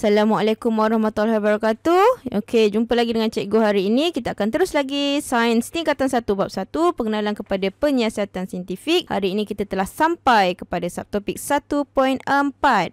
Assalamualaikum warahmatullahi wabarakatuh. Okey, jumpa lagi dengan cikgu hari ini. Kita akan terus lagi sains tingkatan 1 bab 1 pengenalan kepada penyiasatan saintifik. Hari ini kita telah sampai kepada subtopik 1.4.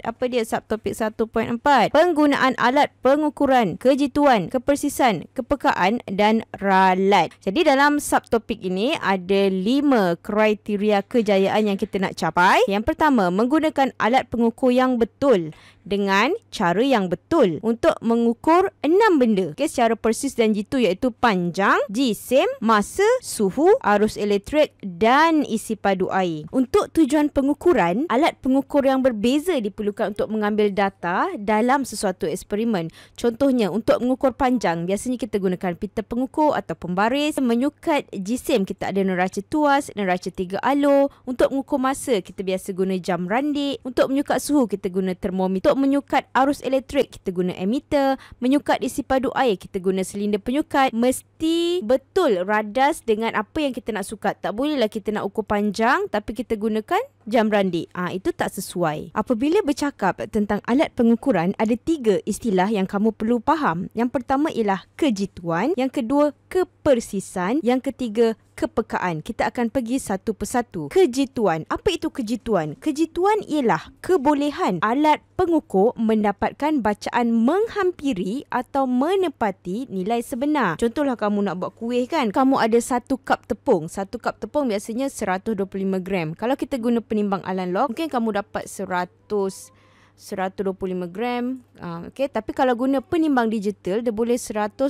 Apa dia subtopik 1.4? Penggunaan alat pengukuran kejituan, kepersisan, kepekaan dan ralat. Jadi dalam subtopik ini ada 5 kriteria kejayaan yang kita nak capai. Yang pertama, menggunakan alat pengukur yang betul dengan cara yang betul untuk mengukur enam benda okay, secara persis dan jitu iaitu panjang, jisim, masa, suhu, arus elektrik dan isi padu air. Untuk tujuan pengukuran, alat pengukur yang berbeza diperlukan untuk mengambil data dalam sesuatu eksperimen. Contohnya, untuk mengukur panjang, biasanya kita gunakan pita pengukur atau pembaris. Menyukat jisim, kita ada neraca tuas, neraca tiga alur. Untuk mengukur masa, kita biasa guna jam randik. Untuk menyukat suhu, kita guna termometer. Untuk menyukat arus elektrik kita guna emitter, menyukat isi padu air kita guna silinder penyukat, mesti betul radas dengan apa yang kita nak sukat. Tak bolehlah kita nak ukur panjang tapi kita gunakan jam randi, Ah ha, itu tak sesuai. Apabila bercakap tentang alat pengukuran, ada tiga istilah yang kamu perlu faham. Yang pertama ialah kejituan, yang kedua kepersisan, yang ketiga kepekaan. Kita akan pergi satu persatu. Kejituan. Apa itu kejituan? Kejituan ialah kebolehan alat pengukur mendapatkan bacaan menghampiri atau menepati nilai sebenar. Contohlah kamu nak buat kuih kan. Kamu ada satu kap tepung. Satu kap tepung biasanya 125 gram. Kalau kita guna pen- penimbang alan log mungkin kamu dapat 100 125 gram uh, ah, okay. Tapi kalau guna penimbang digital Dia boleh 125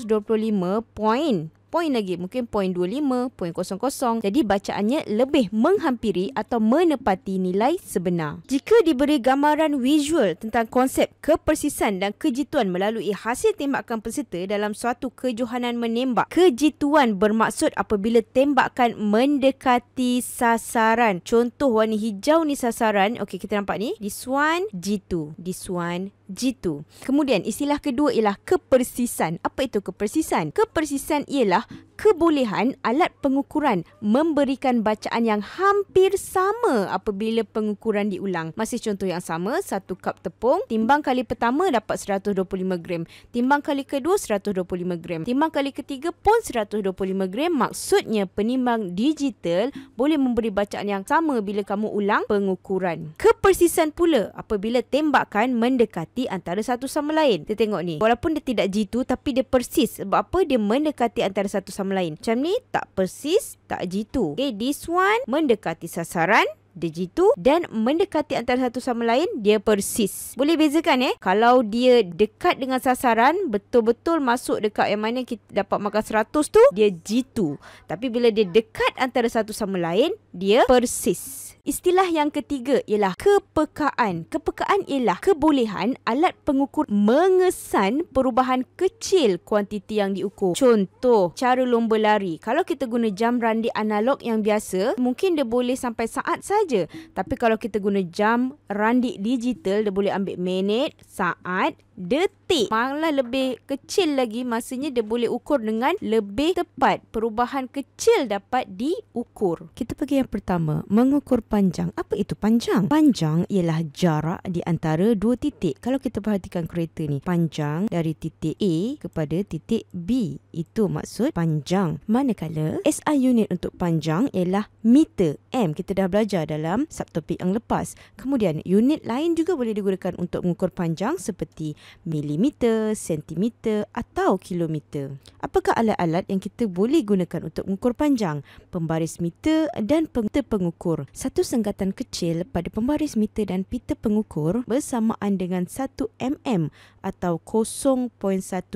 point poin lagi mungkin poin 25 poin kosong kosong jadi bacaannya lebih menghampiri atau menepati nilai sebenar jika diberi gambaran visual tentang konsep kepersisan dan kejituan melalui hasil tembakan peserta dalam suatu kejohanan menembak kejituan bermaksud apabila tembakan mendekati sasaran contoh warna hijau ni sasaran okey kita nampak ni this one jitu this one jitu. Kemudian istilah kedua ialah kepersisan. Apa itu kepersisan? Kepersisan ialah kebolehan alat pengukuran memberikan bacaan yang hampir sama apabila pengukuran diulang. Masih contoh yang sama, satu kap tepung, timbang kali pertama dapat 125 gram. Timbang kali kedua 125 gram. Timbang kali ketiga pun 125 gram. Maksudnya penimbang digital boleh memberi bacaan yang sama bila kamu ulang pengukuran. Kepersisan pula apabila tembakan mendekati mendekati antara satu sama lain. Kita tengok ni. Walaupun dia tidak jitu tapi dia persis. Sebab apa? Dia mendekati antara satu sama lain. Macam ni tak persis, tak jitu. Okay, this one mendekati sasaran. Dia jitu dan mendekati antara satu sama lain, dia persis. Boleh bezakan eh? Kalau dia dekat dengan sasaran, betul-betul masuk dekat yang mana kita dapat makan 100 tu, dia jitu. Tapi bila dia dekat antara satu sama lain, dia persis. Istilah yang ketiga ialah kepekaan. Kepekaan ialah kebolehan alat pengukur mengesan perubahan kecil kuantiti yang diukur. Contoh, cara lomba lari. Kalau kita guna jam randi analog yang biasa, mungkin dia boleh sampai saat saja saja. Tapi kalau kita guna jam randik digital, dia boleh ambil minit, saat, detik. Malah lebih kecil lagi, masanya dia boleh ukur dengan lebih tepat. Perubahan kecil dapat diukur. Kita pergi yang pertama, mengukur panjang. Apa itu panjang? Panjang ialah jarak di antara dua titik. Kalau kita perhatikan kereta ni, panjang dari titik A kepada titik B. Itu maksud panjang. Manakala SI unit untuk panjang ialah meter. M kita dah belajar dah dalam subtopik yang lepas. Kemudian unit lain juga boleh digunakan untuk mengukur panjang seperti milimeter, sentimeter atau kilometer. Apakah alat-alat yang kita boleh gunakan untuk mengukur panjang? Pembaris meter dan pita pengukur. Satu senggatan kecil pada pembaris meter dan pita pengukur bersamaan dengan 1 mm atau 0.1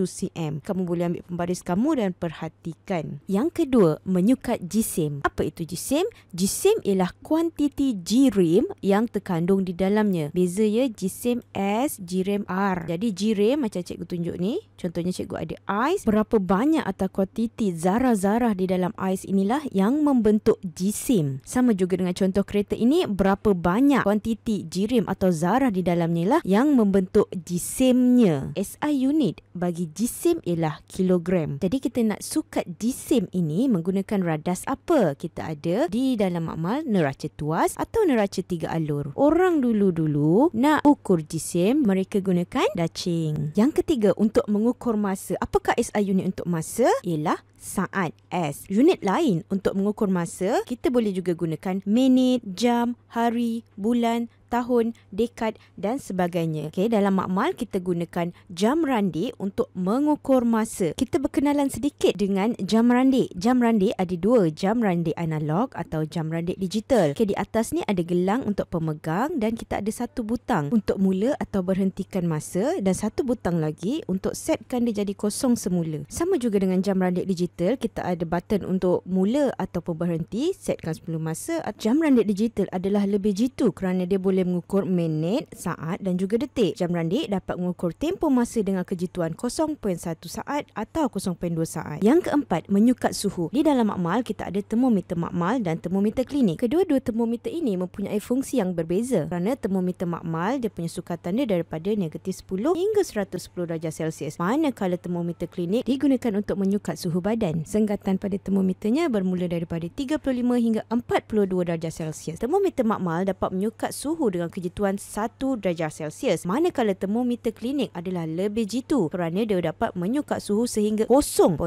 cm. Kamu boleh ambil pembaris kamu dan perhatikan. Yang kedua, menyukat jisim. Apa itu jisim? Jisim ialah kuantiti kualiti jirim yang terkandung di dalamnya. Beza ya jisim S, jirim R. Jadi jirim macam cikgu tunjuk ni. Contohnya cikgu ada ais. Berapa banyak atau kuantiti zarah-zarah di dalam ais inilah yang membentuk jisim. Sama juga dengan contoh kereta ini, berapa banyak kuantiti jirim atau zarah di dalamnya lah yang membentuk jisimnya. SI unit bagi jisim ialah kilogram. Jadi kita nak sukat jisim ini menggunakan radas apa? Kita ada di dalam makmal neraca tua bypass atau neraca tiga alur. Orang dulu-dulu nak ukur jisim, mereka gunakan dacing. Yang ketiga, untuk mengukur masa. Apakah SI unit untuk masa? Ialah saat S. Unit lain untuk mengukur masa, kita boleh juga gunakan minit, jam, hari, bulan, tahun, dekad dan sebagainya. Okey, dalam makmal kita gunakan jam randi untuk mengukur masa. Kita berkenalan sedikit dengan jam randi. Jam randi ada dua, jam randi analog atau jam randi digital. Okey, di atas ni ada gelang untuk pemegang dan kita ada satu butang untuk mula atau berhentikan masa dan satu butang lagi untuk setkan dia jadi kosong semula. Sama juga dengan jam randi digital, kita ada button untuk mula atau berhenti, setkan semula masa. Jam randi digital adalah lebih jitu kerana dia boleh boleh mengukur minit, saat dan juga detik. Jam randik dapat mengukur tempoh masa dengan kejituan 0.1 saat atau 0.2 saat. Yang keempat, menyukat suhu. Di dalam makmal, kita ada termometer makmal dan termometer klinik. Kedua-dua termometer ini mempunyai fungsi yang berbeza kerana termometer makmal dia punya sukatan dia daripada negatif 10 hingga 110 darjah Celsius. Manakala termometer klinik digunakan untuk menyukat suhu badan. Senggatan pada termometernya bermula daripada 35 hingga 42 darjah Celsius. Termometer makmal dapat menyukat suhu dengan kejutuan 1 darjah Celsius. Manakala termometer klinik adalah lebih jitu kerana dia dapat menyukat suhu sehingga 0.1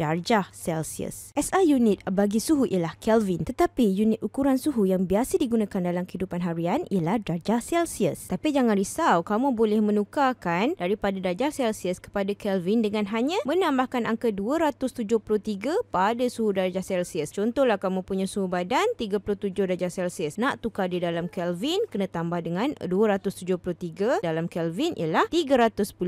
darjah Celsius. SI unit bagi suhu ialah Kelvin tetapi unit ukuran suhu yang biasa digunakan dalam kehidupan harian ialah darjah Celsius. Tapi jangan risau, kamu boleh menukarkan daripada darjah Celsius kepada Kelvin dengan hanya menambahkan angka 273 pada suhu darjah Celsius. Contohlah kamu punya suhu badan 37 darjah Celsius. Nak tukar di dalam Kelvin, kena tambah dengan 273 dalam Kelvin ialah 310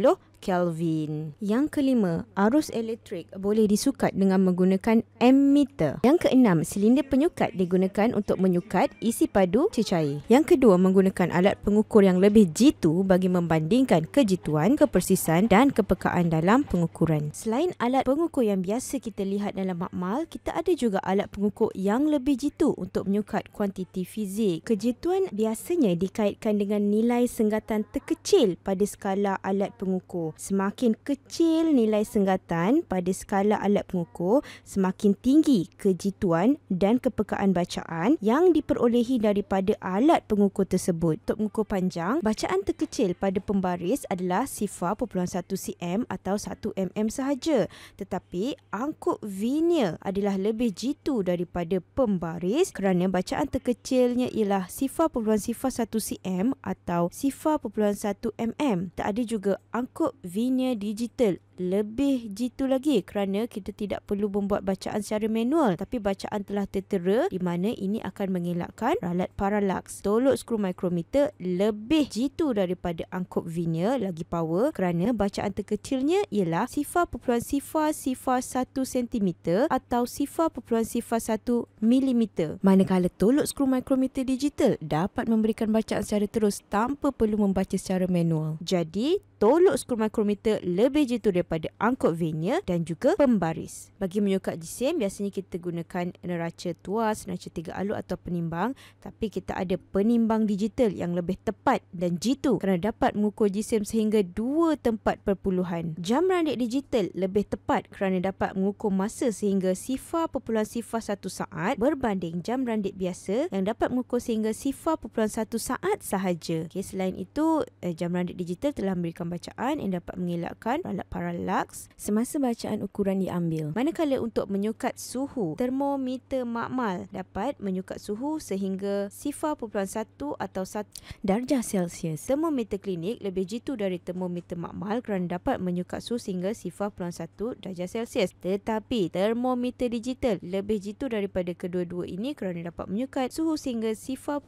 Kelvin. Yang kelima, arus elektrik boleh disukat dengan menggunakan ammeter. Yang keenam, silinder penyukat digunakan untuk menyukat isi padu cecair. Yang kedua, menggunakan alat pengukur yang lebih jitu bagi membandingkan kejituan, kepersisan dan kepekaan dalam pengukuran. Selain alat pengukur yang biasa kita lihat dalam makmal, kita ada juga alat pengukur yang lebih jitu untuk menyukat kuantiti fizik. Kejituan biasanya dikaitkan dengan nilai senggatan terkecil pada skala alat pengukur. Semakin kecil nilai senggatan pada skala alat pengukur, semakin tinggi kejituan dan kepekaan bacaan yang diperolehi daripada alat pengukur tersebut. Untuk pengukur panjang, bacaan terkecil pada pembaris adalah sifar 0.1 cm atau 1 mm sahaja. Tetapi, angkut vinil adalah lebih jitu daripada pembaris kerana bacaan terkecilnya ialah sifar 0.01 cm atau sifar 0.1 mm. Tak ada juga angkut Vinia Digital lebih jitu lagi kerana kita tidak perlu membuat bacaan secara manual tapi bacaan telah tertera di mana ini akan mengelakkan ralat parallax. Tolok skru mikrometer lebih jitu daripada angkup veneer lagi power kerana bacaan terkecilnya ialah sifar perpuluhan sifar sifar 1 cm atau sifar perpuluhan sifar 1 mm. Manakala tolok skru mikrometer digital dapat memberikan bacaan secara terus tanpa perlu membaca secara manual. Jadi, tolok skru mikrometer lebih jitu daripada daripada angkut venia dan juga pembaris. Bagi menyukat jisim, biasanya kita gunakan neraca tuas, neraca tiga alu atau penimbang tapi kita ada penimbang digital yang lebih tepat dan jitu kerana dapat mengukur jisim sehingga dua tempat perpuluhan. Jam randik digital lebih tepat kerana dapat mengukur masa sehingga sifar perpuluhan sifar satu saat berbanding jam randik biasa yang dapat mengukur sehingga sifar perpuluhan satu saat sahaja. Okay, selain itu, eh, jam randik digital telah memberikan bacaan yang dapat mengelakkan ralat paralel lux semasa bacaan ukuran diambil. Manakala untuk menyukat suhu, termometer makmal dapat menyukat suhu sehingga 0.1 atau 1 darjah Celsius. Termometer klinik lebih jitu dari termometer makmal kerana dapat menyukat suhu sehingga 0.1 darjah Celsius. Tetapi termometer digital lebih jitu daripada kedua-dua ini kerana dapat menyukat suhu sehingga 0.1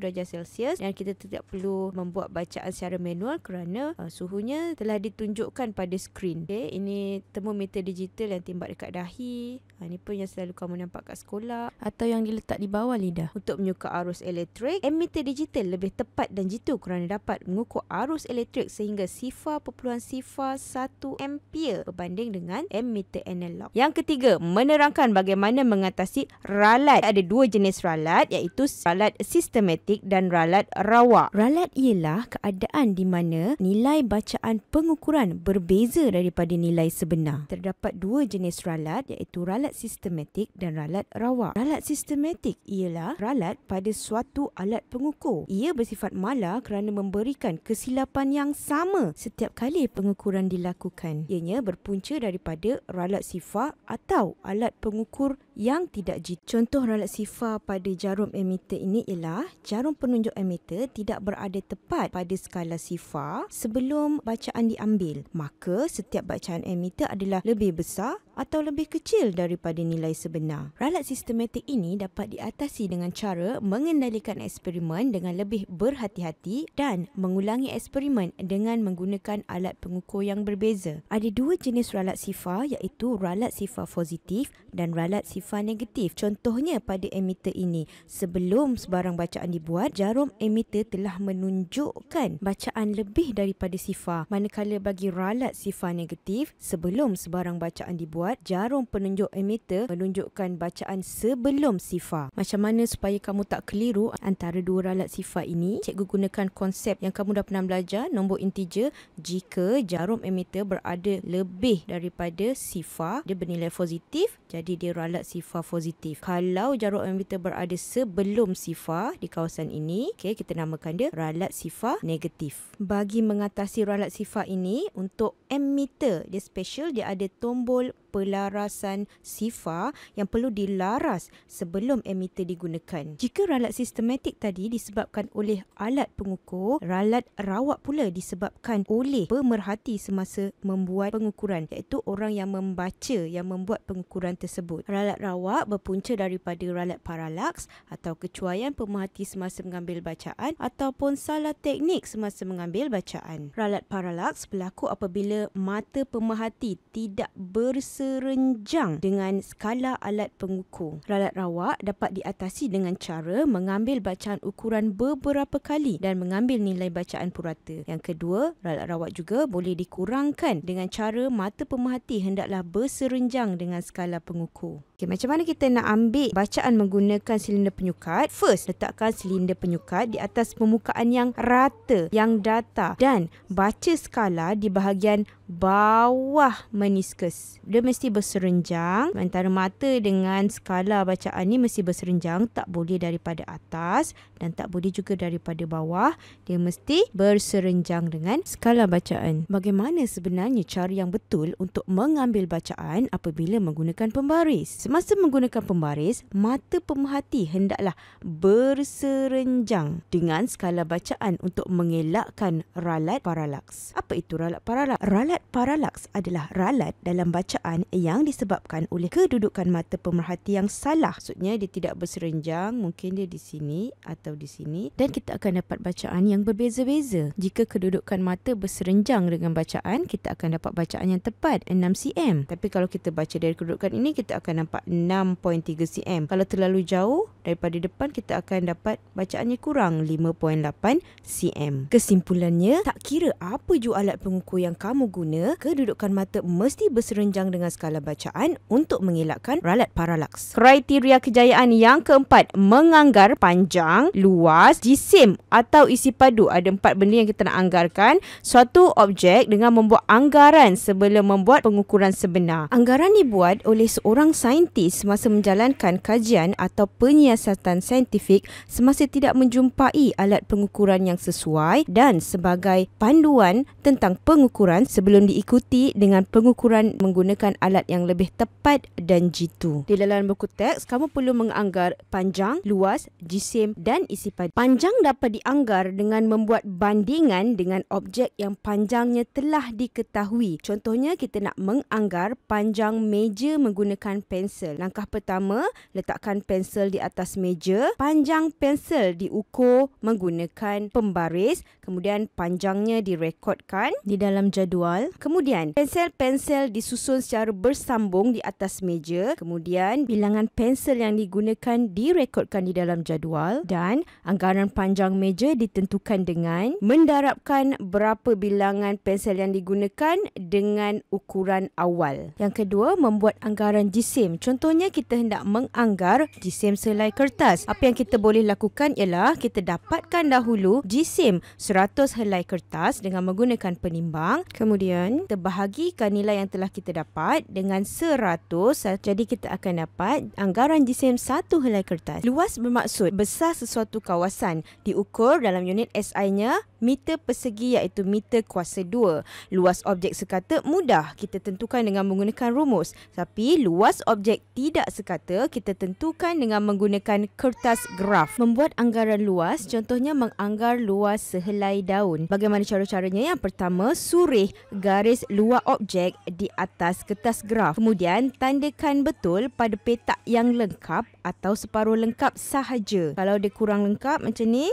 darjah Celsius dan kita tidak perlu membuat bacaan secara manual kerana uh, suhunya telah ditunjukkan pada skrin screen. Okay, ini termometer digital yang timbat dekat dahi. Ha, ini pun yang selalu kamu nampak kat sekolah. Atau yang diletak di bawah lidah. Untuk menyuka arus elektrik, emitter digital lebih tepat dan jitu kerana dapat mengukur arus elektrik sehingga sifar perpuluhan sifar 1 ampere berbanding dengan emitter analog. Yang ketiga, menerangkan bagaimana mengatasi ralat. Ada dua jenis ralat iaitu ralat sistematik dan ralat rawak. Ralat ialah keadaan di mana nilai bacaan pengukuran berbeza biasa daripada nilai sebenar. Terdapat dua jenis ralat iaitu ralat sistematik dan ralat rawak. Ralat sistematik ialah ralat pada suatu alat pengukur. Ia bersifat malah kerana memberikan kesilapan yang sama setiap kali pengukuran dilakukan. Ianya berpunca daripada ralat sifar atau alat pengukur yang tidak jitu. Contoh ralat far pada jarum emitter ini ialah jarum penunjuk emitter tidak berada tepat pada skala sifar sebelum bacaan diambil. Maka setiap bacaan emitter adalah lebih besar atau lebih kecil daripada nilai sebenar. Ralat sistematik ini dapat diatasi dengan cara mengendalikan eksperimen dengan lebih berhati-hati dan mengulangi eksperimen dengan menggunakan alat pengukur yang berbeza. Ada dua jenis ralat sifar iaitu ralat sifar positif dan ralat sifar sifar negatif contohnya pada emitter ini sebelum sebarang bacaan dibuat jarum emitter telah menunjukkan bacaan lebih daripada sifar manakala bagi ralat sifar negatif sebelum sebarang bacaan dibuat jarum penunjuk emitter menunjukkan bacaan sebelum sifar macam mana supaya kamu tak keliru antara dua ralat sifar ini cikgu gunakan konsep yang kamu dah pernah belajar nombor integer jika jarum emitter berada lebih daripada sifar dia bernilai positif jadi dia ralat sifa positif. Kalau jarum ammeter berada sebelum sifa di kawasan ini, okay, kita namakan dia ralat sifa negatif. Bagi mengatasi ralat sifa ini, untuk ammeter dia special, dia ada tombol pelarasan SIFA yang perlu dilaras sebelum emitter digunakan. Jika ralat sistematik tadi disebabkan oleh alat pengukur, ralat rawak pula disebabkan oleh pemerhati semasa membuat pengukuran iaitu orang yang membaca yang membuat pengukuran tersebut. Ralat rawak berpunca daripada ralat paralax atau kecuaian pemerhati semasa mengambil bacaan ataupun salah teknik semasa mengambil bacaan. Ralat paralax berlaku apabila mata pemerhati tidak bersebut serenjang dengan skala alat pengukur. Ralat rawak dapat diatasi dengan cara mengambil bacaan ukuran beberapa kali dan mengambil nilai bacaan purata. Yang kedua, ralat rawak juga boleh dikurangkan dengan cara mata pemerhati hendaklah berserenjang dengan skala pengukur. Okay, macam mana kita nak ambil bacaan menggunakan silinder penyukat? First, letakkan silinder penyukat di atas permukaan yang rata, yang datar, dan baca skala di bahagian bawah meniskus. Dia mesti berserenjang antara mata dengan skala bacaan ni mesti berserenjang tak boleh daripada atas dan tak boleh juga daripada bawah dia mesti berserenjang dengan skala bacaan bagaimana sebenarnya cara yang betul untuk mengambil bacaan apabila menggunakan pembaris semasa menggunakan pembaris mata pemerhati hendaklah berserenjang dengan skala bacaan untuk mengelakkan ralat paralaks apa itu ralat paralaks ralat paralaks adalah ralat dalam bacaan yang disebabkan oleh kedudukan mata pemerhati yang salah. Maksudnya dia tidak berserenjang, mungkin dia di sini atau di sini dan kita akan dapat bacaan yang berbeza-beza. Jika kedudukan mata berserenjang dengan bacaan, kita akan dapat bacaan yang tepat 6 cm. Tapi kalau kita baca dari kedudukan ini kita akan nampak 6.3 cm. Kalau terlalu jauh daripada depan kita akan dapat bacaannya kurang 5.8 cm. Kesimpulannya, tak kira apa jua alat pengukur yang kamu guna, kedudukan mata mesti berserenjang dengan skala bacaan untuk mengelakkan ralat paralaks. Kriteria kejayaan yang keempat, menganggar panjang, luas, jisim atau isi padu. Ada empat benda yang kita nak anggarkan. Suatu objek dengan membuat anggaran sebelum membuat pengukuran sebenar. Anggaran dibuat oleh seorang saintis semasa menjalankan kajian atau penyiasatan saintifik semasa tidak menjumpai alat pengukuran yang sesuai dan sebagai panduan tentang pengukuran sebelum diikuti dengan pengukuran menggunakan alat yang lebih tepat dan jitu. Di dalam buku teks, kamu perlu menganggar panjang, luas, jisim dan isi padu. Panjang dapat dianggar dengan membuat bandingan dengan objek yang panjangnya telah diketahui. Contohnya, kita nak menganggar panjang meja menggunakan pensel. Langkah pertama, letakkan pensel di atas meja. Panjang pensel diukur menggunakan pembaris. Kemudian, panjangnya direkodkan di dalam jadual. Kemudian, pensel-pensel disusun secara bersambung di atas meja. Kemudian, bilangan pensel yang digunakan direkodkan di dalam jadual dan anggaran panjang meja ditentukan dengan mendarabkan berapa bilangan pensel yang digunakan dengan ukuran awal. Yang kedua, membuat anggaran jisim. Contohnya, kita hendak menganggar jisim selai kertas. Apa yang kita boleh lakukan ialah kita dapatkan dahulu jisim 100 helai kertas dengan menggunakan penimbang. Kemudian, kita bahagikan nilai yang telah kita dapat kuadrat dengan 100 ah, jadi kita akan dapat anggaran jisim satu helai kertas. Luas bermaksud besar sesuatu kawasan diukur dalam unit SI-nya meter persegi iaitu meter kuasa 2. Luas objek sekata mudah kita tentukan dengan menggunakan rumus tapi luas objek tidak sekata kita tentukan dengan menggunakan kertas graf. Membuat anggaran luas contohnya menganggar luas sehelai daun. Bagaimana cara-caranya? Yang pertama surih garis luar objek di atas ke atas graf. Kemudian tandakan betul pada petak yang lengkap atau separuh lengkap sahaja. Kalau dia kurang lengkap macam ni,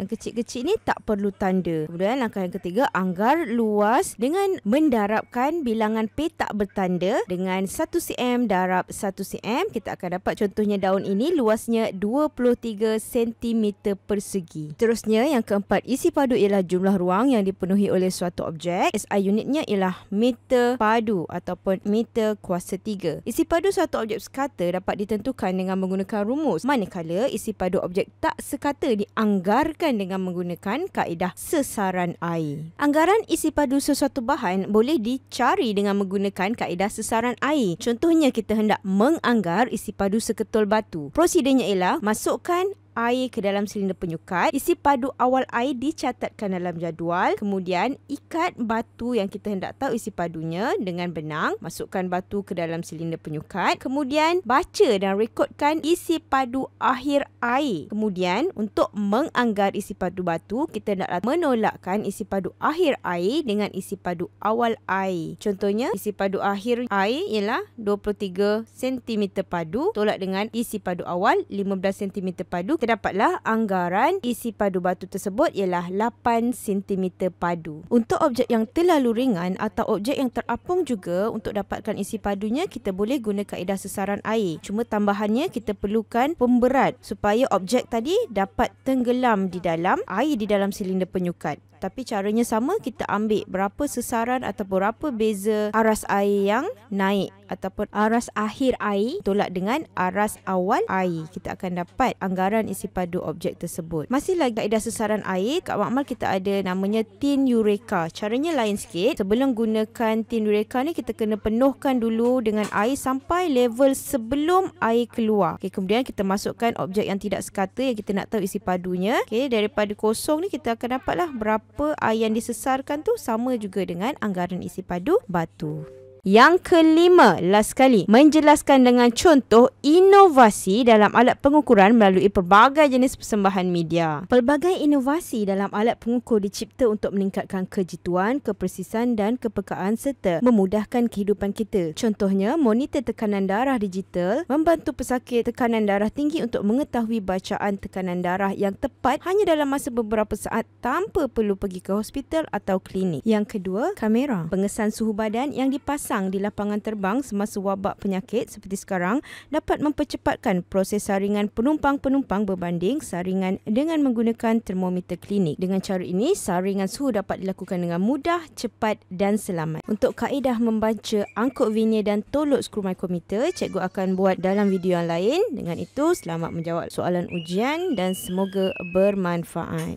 yang kecil-kecil ni tak perlu tanda. Kemudian langkah yang ketiga, anggar luas dengan mendarabkan bilangan petak bertanda dengan 1 cm darab 1 cm. Kita akan dapat contohnya daun ini luasnya 23 cm persegi. Terusnya yang keempat, isi padu ialah jumlah ruang yang dipenuhi oleh suatu objek. SI unitnya ialah meter padu ataupun meter kuasa 3. Isi padu suatu objek sekata dapat ditentukan dengan menggunakan rumus. Manakala isi padu objek tak sekata dianggar dihasilkan dengan menggunakan kaedah sesaran air. Anggaran isi padu sesuatu bahan boleh dicari dengan menggunakan kaedah sesaran air. Contohnya kita hendak menganggar isi padu seketul batu. Prosedurnya ialah masukkan air ke dalam silinder penyukat. Isi padu awal air dicatatkan dalam jadual. Kemudian ikat batu yang kita hendak tahu isi padunya dengan benang. Masukkan batu ke dalam silinder penyukat. Kemudian baca dan rekodkan isi padu akhir air. Kemudian untuk menganggar isi padu batu, kita hendak menolakkan isi padu akhir air dengan isi padu awal air. Contohnya, isi padu akhir air ialah 23 cm padu tolak dengan isi padu awal 15 cm padu terdapatlah anggaran isi padu batu tersebut ialah 8 cm padu. Untuk objek yang terlalu ringan atau objek yang terapung juga untuk dapatkan isi padunya kita boleh guna kaedah sesaran air. Cuma tambahannya kita perlukan pemberat supaya objek tadi dapat tenggelam di dalam air di dalam silinder penyukat tapi caranya sama kita ambil berapa sesaran atau berapa beza aras air yang naik ataupun aras akhir air tolak dengan aras awal air kita akan dapat anggaran isi padu objek tersebut masih lagi kaedah sesaran air kat makmal kita ada namanya tin ureka caranya lain sikit sebelum gunakan tin ureka ni kita kena penuhkan dulu dengan air sampai level sebelum air keluar okay, kemudian kita masukkan objek yang tidak sekata yang kita nak tahu isi padunya okay, daripada kosong ni kita akan dapatlah berapa apa ah, yang disesarkan tu sama juga dengan anggaran isi padu batu. Yang kelima, last sekali, menjelaskan dengan contoh inovasi dalam alat pengukuran melalui pelbagai jenis persembahan media. Pelbagai inovasi dalam alat pengukur dicipta untuk meningkatkan kejituan, kepersisan dan kepekaan serta memudahkan kehidupan kita. Contohnya, monitor tekanan darah digital membantu pesakit tekanan darah tinggi untuk mengetahui bacaan tekanan darah yang tepat hanya dalam masa beberapa saat tanpa perlu pergi ke hospital atau klinik. Yang kedua, kamera. Pengesan suhu badan yang dipasang pasang di lapangan terbang semasa wabak penyakit seperti sekarang dapat mempercepatkan proses saringan penumpang-penumpang berbanding saringan dengan menggunakan termometer klinik. Dengan cara ini, saringan suhu dapat dilakukan dengan mudah, cepat dan selamat. Untuk kaedah membaca angkut vinyl dan tolok skru mikrometer, cikgu akan buat dalam video yang lain. Dengan itu, selamat menjawab soalan ujian dan semoga bermanfaat.